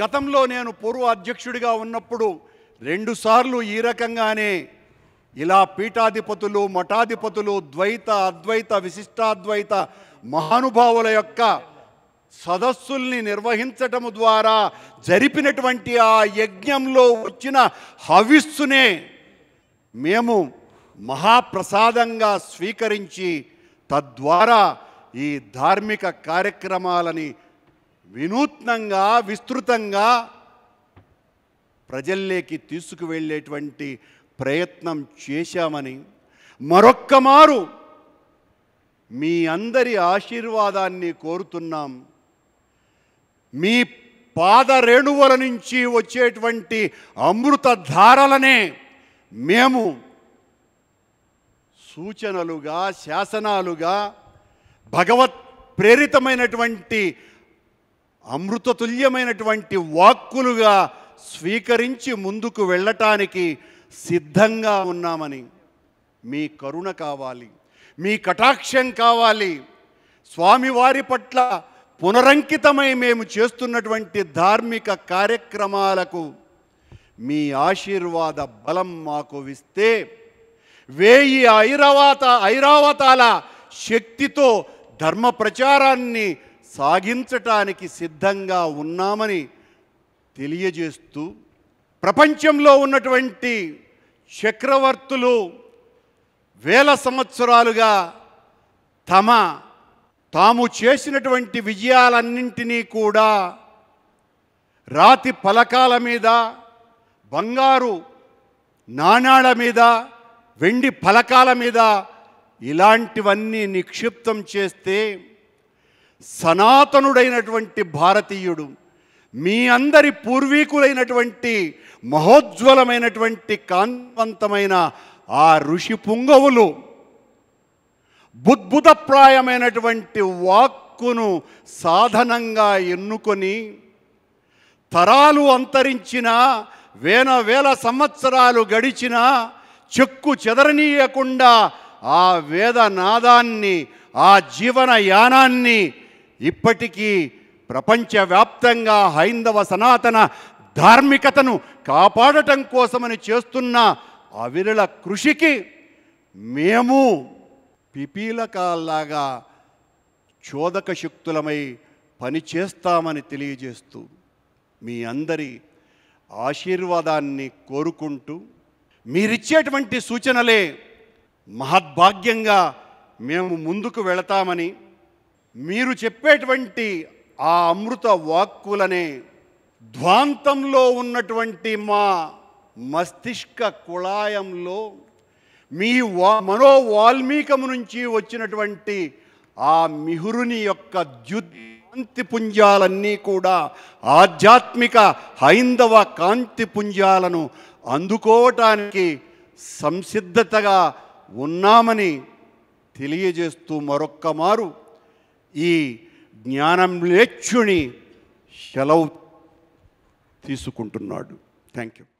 గతంలో నేను పూర్వ అధ్యక్షుడిగా ఉన్నప్పుడు రెండుసార్లు ఈ రకంగానే ఇలా పీఠాధిపతులు మఠాధిపతులు ద్వైత అద్వైత విశిష్టాద్వైత మహానుభావుల యొక్క సదస్సుల్ని నిర్వహించటం ద్వారా జరిపినటువంటి ఆ యజ్ఞంలో వచ్చిన హవిస్సునే మేము మహాప్రసాదంగా స్వీకరించి తద్వారా ఈ ధార్మిక కార్యక్రమాలని వినూత్నంగా విస్తృతంగా ప్రజల్లోకి తీసుకువెళ్ళేటువంటి ప్రయత్నం చేశామని మరొక్క మారు మీ అందరి ఆశీర్వాదాన్ని కోరుతున్నాం మీ పాదరేణువుల నుంచి వచ్చేటువంటి అమృతధారలనే మేము సూచనలుగా శాసనాలుగా భగవత్ ప్రేరితమైనటువంటి అమృతతుల్యమైనటువంటి వాక్కులుగా స్వీకరించి ముందుకు వెళ్ళటానికి సిద్ధంగా ఉన్నామని మీ కరుణ కావాలి మీ కటాక్షం కావాలి స్వామివారి పట్ల పునరంకితమై మేము చేస్తున్నటువంటి ధార్మిక కార్యక్రమాలకు మీ ఆశీర్వాద బలం మాకు విస్తే వేయి ఐరావత ఐరావతాల శక్తితో ధర్మ ప్రచారాన్ని సాగించటానికి సిద్ధంగా ఉన్నామని తెలియజేస్తూ ప్రపంచంలో ఉన్నటువంటి చక్రవర్తులు వేల సంవత్సరాలుగా తమ తాము చేసినటువంటి విజయాలన్నింటినీ కూడా రాతి పలకాల మీద బంగారు నాణాల మీద వెండి పలకాల మీద ఇలాంటివన్నీ నిక్షిప్తం చేస్తే సనాతనుడైనటువంటి భారతీయుడు మీ అందరి పూర్వీకులైనటువంటి మహోజ్వలమైనటువంటి కాన్వంతమైన ఆ ఋషి పుంగవులు బుద్భుతప్రాయమైనటువంటి వాక్కును సాధనంగా ఎన్నుకొని తరాలు అంతరించిన వేల వేల సంవత్సరాలు గడిచిన చెక్కు చెదరనీయకుండా ఆ వేద నాదాన్ని ఆ జీవన యానాన్ని ఇప్పటికీ ప్రపంచవ్యాప్తంగా హైందవ సనాతన ధార్మికతను కాపాడటం కోసమని చేస్తున్న అవిరళ కృషికి మేము పిపీలకాల్లాగా చోదక శక్తులమై పనిచేస్తామని తెలియజేస్తూ మీ అందరి ఆశీర్వాదాన్ని కోరుకుంటూ మీరిచ్చేటువంటి సూచనలే మహద్భాగ్యంగా మేము ముందుకు వెళతామని మీరు చెప్పేటువంటి ఆ అమృత వాక్కులనే ధ్వాంతంలో ఉన్నటువంటి మా మస్తిష్క కుళాయంలో మీ వా మనోవాల్మీకము నుంచి వచ్చినటువంటి ఆ మిహురుని యొక్క ద్యుత్కాంతి పుంజాలన్నీ కూడా ఆధ్యాత్మిక హైందవ కాంతి పుంజాలను అందుకోవటానికి సంసిద్ధతగా ఉన్నామని తెలియజేస్తూ మరొక్క మారు ఈ జ్ఞానం లేచ్చుని సెలవు తీసుకుంటున్నాడు థ్యాంక్ యూ